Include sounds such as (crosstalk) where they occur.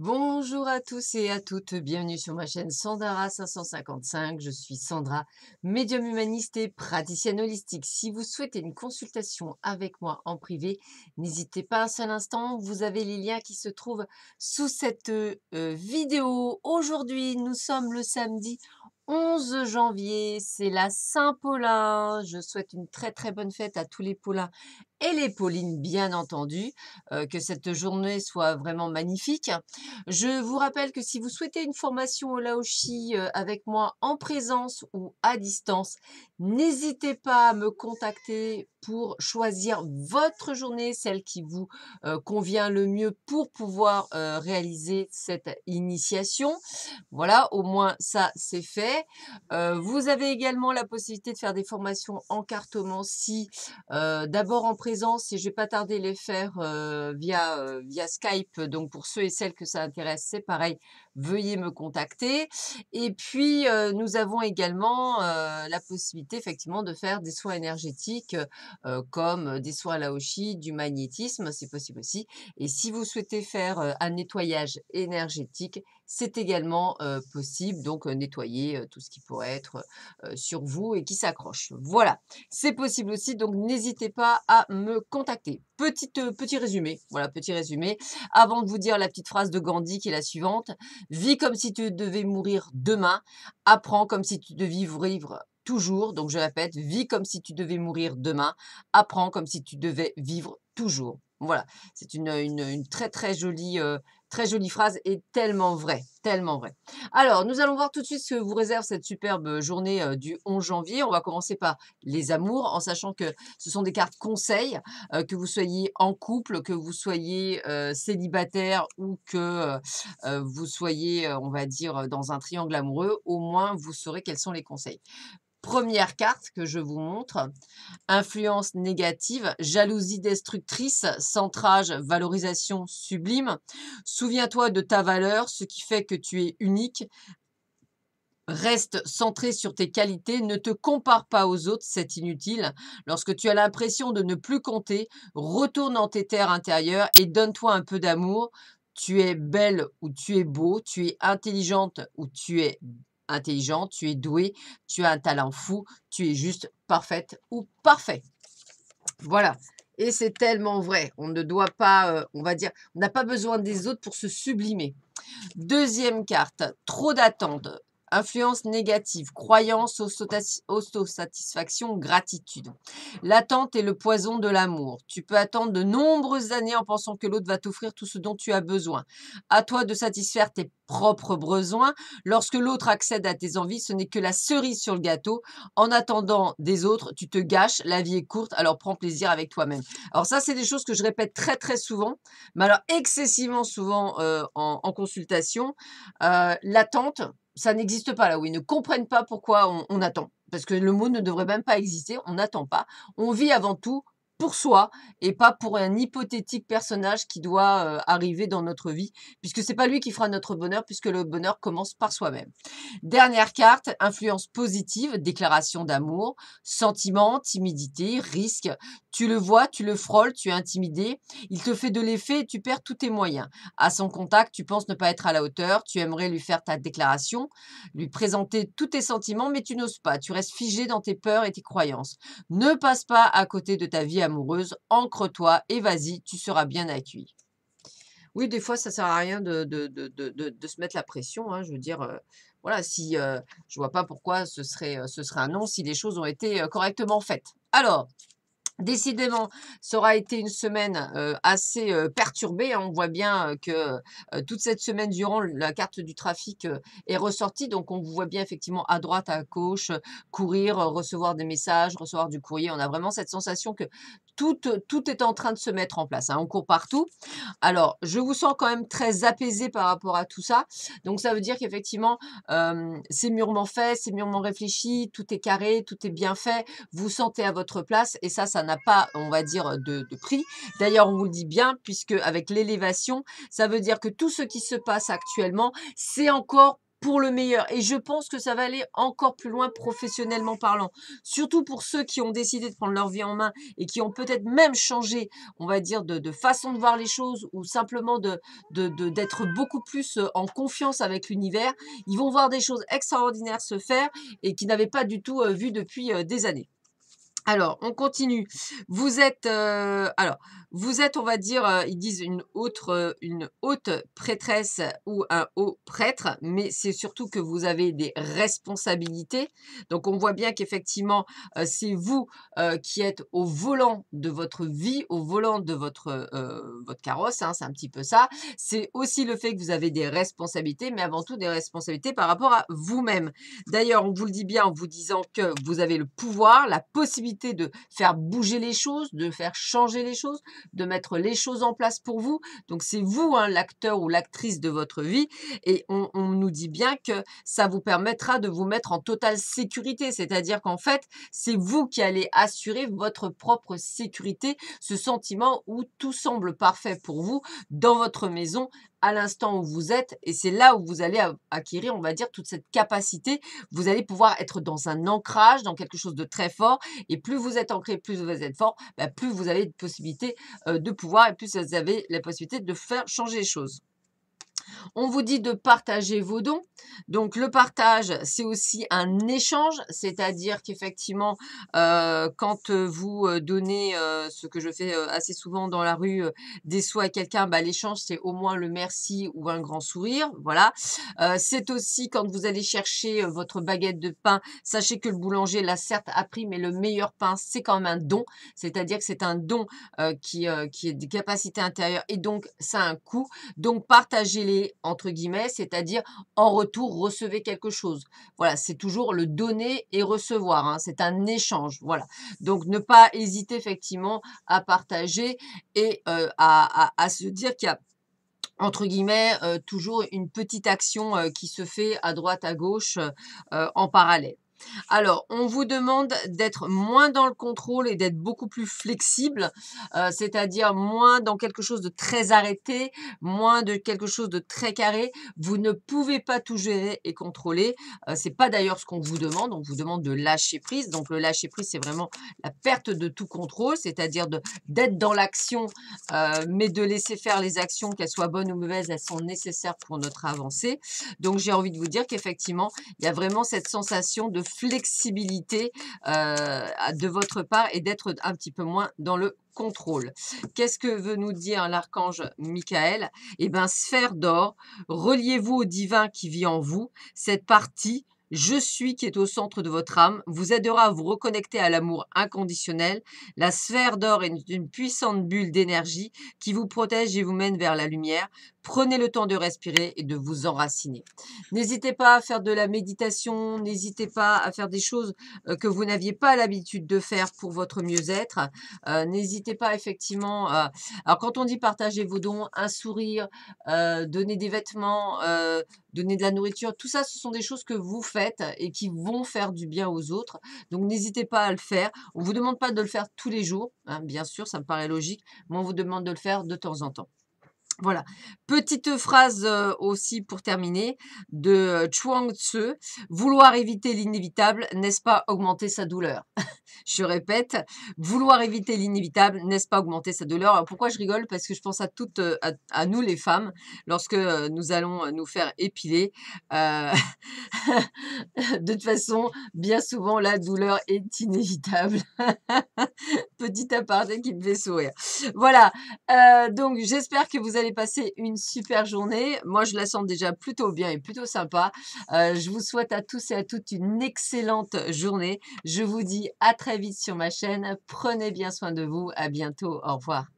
Bonjour à tous et à toutes, bienvenue sur ma chaîne Sandara 555, je suis Sandra, médium humaniste et praticienne holistique. Si vous souhaitez une consultation avec moi en privé, n'hésitez pas un seul instant, vous avez les liens qui se trouvent sous cette euh, vidéo. Aujourd'hui, nous sommes le samedi 11 janvier, c'est la Saint-Paulin. Je souhaite une très très bonne fête à tous les Paulins et les Paulines, bien entendu. que cette journée soit vraiment magnifique. Je vous rappelle que si vous souhaitez une formation au Laoshi avec moi en présence ou à distance, n'hésitez pas à me contacter pour choisir votre journée, celle qui vous euh, convient le mieux pour pouvoir euh, réaliser cette initiation. Voilà, au moins ça c'est fait. Euh, vous avez également la possibilité de faire des formations en cartomancie, d'abord en présence et je vais pas tarder les faire via via Skype. Donc pour ceux et celles que ça intéresse, c'est pareil, veuillez me contacter. Et puis nous avons également la possibilité effectivement de faire des soins énergétiques euh, comme des soins à du magnétisme, c'est possible aussi. Et si vous souhaitez faire un nettoyage énergétique, c'est également possible. Donc, nettoyer tout ce qui pourrait être sur vous et qui s'accroche. Voilà, c'est possible aussi. Donc, n'hésitez pas à me contacter. Petite, petit résumé. Voilà, petit résumé. Avant de vous dire la petite phrase de Gandhi qui est la suivante. Vis comme si tu devais mourir demain. Apprends comme si tu devais vivre toujours. Donc je répète, vis comme si tu devais mourir demain, apprends comme si tu devais vivre toujours. Voilà, c'est une, très très jolie, euh, très jolie phrase et tellement vrai, tellement vrai. Alors, nous allons voir tout de suite ce que vous réserve cette superbe euh, journée euh, du 11 janvier. On va commencer par les amours, en sachant que ce sont des cartes conseils, que vous soyez en couple, que vous soyez célibataire ou que vous soyez, on va dire, dans un triangle amoureux, au moins vous saurez quels sont les conseils. Première carte que je vous montre, influence négative, jalousie destructrice, centrage, valorisation sublime. Souviens-toi de ta valeur, ce qui fait que tu es unique. Reste centré sur tes qualités, ne te compare pas aux autres, c'est inutile. Lorsque tu as l'impression de ne plus compter, retourne en tes terres intérieures et donne-toi un peu d'amour. Tu es belle ou tu es beau, tu es intelligente ou tu es intelligent, tu es doué, tu as un talent fou, tu es juste parfaite ou parfait. Voilà. Et c'est tellement vrai. On ne doit pas, euh, on va dire, on n'a pas besoin des autres pour se sublimer. Deuxième carte, trop d'attentes. Influence négative, croyance, autosatisfaction, gratitude. L'attente est le poison de l'amour. Tu peux attendre de nombreuses années en pensant que l'autre va t'offrir tout ce dont tu as besoin. À toi de satisfaire tes propres besoins. Lorsque l'autre accède à tes envies, ce n'est que la cerise sur le gâteau. En attendant des autres, tu te gâches. La vie est courte, alors prends plaisir avec toi-même. Alors ça, c'est des choses que je répète très très souvent, mais alors excessivement souvent euh, en, consultation. Euh, l'attente, ça n'existe pas là où ils ne comprennent pas pourquoi on, attend. Parce que le mot ne devrait même pas exister, on n'attend pas. On vit avant tout pour soi et pas pour un hypothétique personnage qui doit euh, arriver dans notre vie, puisque c'est pas lui qui fera notre bonheur, puisque le bonheur commence par soi-même. Dernière carte, influence positive, déclaration d'amour, sentiment, timidité, risque. Tu le vois, tu le frôles, tu es intimidé, il te fait de l'effet et tu perds tous tes moyens. À son contact, tu penses ne pas être à la hauteur, tu aimerais lui faire ta déclaration, lui présenter tous tes sentiments, mais tu n'oses pas, tu restes figé dans tes peurs et tes croyances. Ne passe pas à côté de ta vie amoureuse, ancre-toi et vas-y, tu seras bien accueillie. Oui, des fois, ça ne sert à rien de, de, de, de, se mettre la pression. Hein, je veux dire, euh, voilà, si euh, je ne vois pas pourquoi ce serait, euh, ce serait un non si les choses ont été correctement faites. Alors, Décidément, ça aura été une semaine assez perturbée. Hein. On voit bien que toute cette semaine durant, la carte du trafic est ressortie. Donc, on voit bien effectivement à droite, à gauche, courir, recevoir des messages, recevoir du courrier. On a vraiment cette sensation que tout, euh, tout, est en train de se mettre en place. Hein. On court partout. Alors, je vous sens quand même très apaisé par rapport à tout ça. Donc, ça veut dire qu'effectivement, c'est mûrement fait, c'est mûrement réfléchi, tout est carré, tout est bien fait. Vous sentez à votre place et ça, ça n'a pas, on va dire, de, de prix. D'ailleurs, on vous dit bien, puisque avec l'élévation, ça veut dire que tout ce qui se passe actuellement, c'est encore pour le meilleur. Et je pense que ça va aller encore plus loin professionnellement parlant. Surtout pour ceux qui ont décidé de prendre leur vie en main et qui ont peut-être même changé, on va dire, de, façon de voir les choses ou simplement de d'être beaucoup plus euh, en confiance avec l'univers. Ils vont voir des choses extraordinaires se faire et qui n'avaient pas du tout euh, vu depuis euh, des années. Alors, on continue. Vous êtes, euh, alors, vous êtes, on va dire, euh, ils disent une autre, euh, une haute prêtresse ou un haut prêtre, mais c'est surtout que vous avez des responsabilités. Donc, on voit bien qu'effectivement, c'est vous qui êtes au volant de votre vie, au volant de votre, votre carrosse. Hein, c'est un petit peu ça. C'est aussi le fait que vous avez des responsabilités, mais avant tout des responsabilités par rapport à vous-même. D'ailleurs, on vous le dit bien en vous disant que vous avez le pouvoir, la possibilité de faire bouger les choses, de faire changer les choses, de mettre les choses en place pour vous. Donc c'est vous hein, l'acteur ou l'actrice de votre vie et on, on, nous dit bien que ça vous permettra de vous mettre en totale sécurité, c'est-à-dire qu'en fait c'est vous qui allez assurer votre propre sécurité, ce sentiment où tout semble parfait pour vous dans votre maison à l'instant où vous êtes, et c'est là où vous allez acquérir, on va dire, toute cette capacité. Vous allez pouvoir être dans un ancrage, dans quelque chose de très fort, et plus vous êtes ancré, plus vous êtes fort, bah, plus vous avez de possibilités euh, de pouvoir, et plus vous avez la possibilité de faire changer les choses. On vous dit de partager vos dons. Donc le partage, c'est aussi un échange, c'est-à-dire qu'effectivement, euh, quand euh, vous euh, donnez ce que je fais assez souvent dans la rue, des soins à quelqu'un, bah, l'échange, c'est au moins le merci ou un grand sourire. Voilà. c'est aussi quand vous allez chercher votre baguette de pain, sachez que le boulanger, l'a certes, appris mais le meilleur pain, c'est quand même un don, c'est-à-dire que c'est un don qui, qui est des capacités intérieures et donc ça a un coût. Donc partagez les entre guillemets, c'est-à-dire en retour, recevez quelque chose. Voilà, c'est toujours le donner et recevoir. Hein, c'est un échange. Voilà. Donc, ne pas hésiter effectivement à partager et euh, à, à, se dire qu'il y a entre guillemets, euh, toujours une petite action euh, qui se fait à droite, à gauche en parallèle. Alors, on vous demande d'être moins dans le contrôle et d'être beaucoup plus flexible, euh, c'est-à-dire moins dans quelque chose de très arrêté, moins de quelque chose de très carré. Vous ne pouvez pas tout gérer et contrôler. Euh, ce n'est pas d'ailleurs ce qu'on vous demande. On vous demande de lâcher prise. Donc, le lâcher prise, c'est vraiment la perte de tout contrôle, c'est-à-dire d'être dans l'action, euh, mais de laisser faire les actions, qu'elles soient bonnes ou mauvaises, elles sont nécessaires pour notre avancée. Donc, j'ai envie de vous dire qu'effectivement, il y a vraiment cette sensation de flexibilité euh, de votre part et d'être un petit peu moins dans le contrôle. Qu'est-ce que veut nous dire l'archange Michael Eh bien, sphère d'or, reliez-vous au divin qui vit en vous, cette partie je suis qui est au centre de votre âme vous aidera à vous reconnecter à l'amour inconditionnel. La sphère d'or est une puissante bulle d'énergie qui vous protège et vous mène vers la lumière. Prenez le temps de respirer et de vous enraciner. N'hésitez pas à faire de la méditation, n'hésitez pas à faire des choses euh, que vous n'aviez pas l'habitude de faire pour votre mieux-être. Euh, n'hésitez pas effectivement. alors quand on dit partager vos dons, un sourire, euh, donner des vêtements, donner de la nourriture, tout ça, ce sont des choses que vous faites et qui vont faire du bien aux autres. Donc n'hésitez pas à le faire. On ne vous demande pas de le faire tous les jours, hein, bien sûr, ça me paraît logique, mais on vous demande de le faire de temps en temps. Voilà. Petite phrase aussi pour terminer de Chuang Tzu. Vouloir éviter l'inévitable, n'est-ce pas augmenter sa douleur (laughs) Je répète, vouloir éviter l'inévitable, n'est-ce pas augmenter sa douleur pourquoi je rigole Parce que je pense à toutes, à, nous les femmes, lorsque nous allons nous faire épiler. (laughs) de toute façon, bien souvent, la douleur est inévitable. (laughs) Petit aparté qui me fait sourire. Voilà. donc, j'espère que vous allez passé une super journée. Moi, je la sens déjà plutôt bien et plutôt sympa. Euh, je vous souhaite à tous et à toutes une excellente journée. Je vous dis à très vite sur ma chaîne. Prenez bien soin de vous. À bientôt. Au revoir.